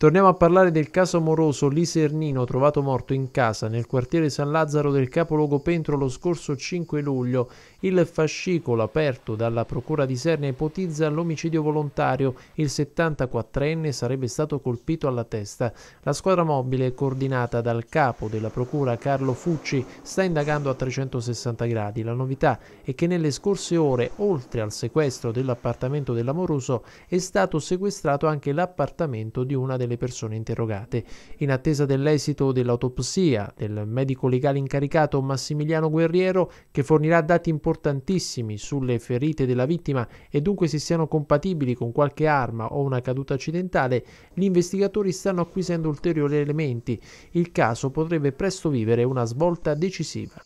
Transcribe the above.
Torniamo a parlare del caso amoroso Lisernino trovato morto in casa nel quartiere San Lazzaro del capoluogo Pentro lo scorso 5 luglio. Il fascicolo aperto dalla procura di Sernia ipotizza l'omicidio volontario. Il 74enne sarebbe stato colpito alla testa. La squadra mobile, coordinata dal capo della procura Carlo Fucci, sta indagando a 360 gradi. La novità è che nelle scorse ore, oltre al sequestro dell'appartamento dell'amoroso, è stato sequestrato anche l'appartamento di una delle le persone interrogate. In attesa dell'esito dell'autopsia del medico legale incaricato Massimiliano Guerriero, che fornirà dati importantissimi sulle ferite della vittima e dunque se siano compatibili con qualche arma o una caduta accidentale, gli investigatori stanno acquisendo ulteriori elementi. Il caso potrebbe presto vivere una svolta decisiva.